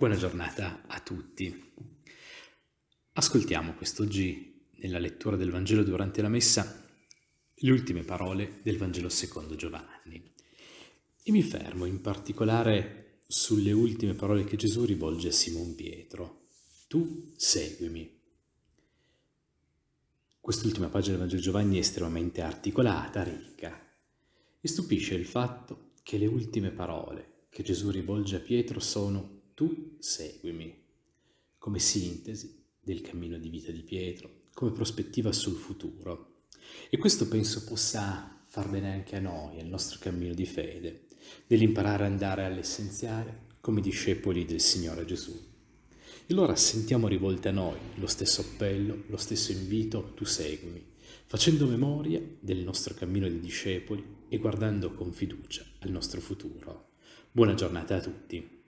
Buona giornata a tutti. Ascoltiamo quest'oggi, nella lettura del Vangelo durante la Messa, le ultime parole del Vangelo secondo Giovanni. E mi fermo in particolare sulle ultime parole che Gesù rivolge a Simon Pietro. Tu seguimi. Quest'ultima pagina del Vangelo Giovanni è estremamente articolata, ricca, e stupisce il fatto che le ultime parole che Gesù rivolge a Pietro sono tu seguimi, come sintesi del cammino di vita di Pietro, come prospettiva sul futuro. E questo penso possa far bene anche a noi, al nostro cammino di fede, nell'imparare ad andare all'essenziale come discepoli del Signore Gesù. E allora sentiamo rivolte a noi lo stesso appello, lo stesso invito, tu seguimi, facendo memoria del nostro cammino di discepoli e guardando con fiducia al nostro futuro. Buona giornata a tutti.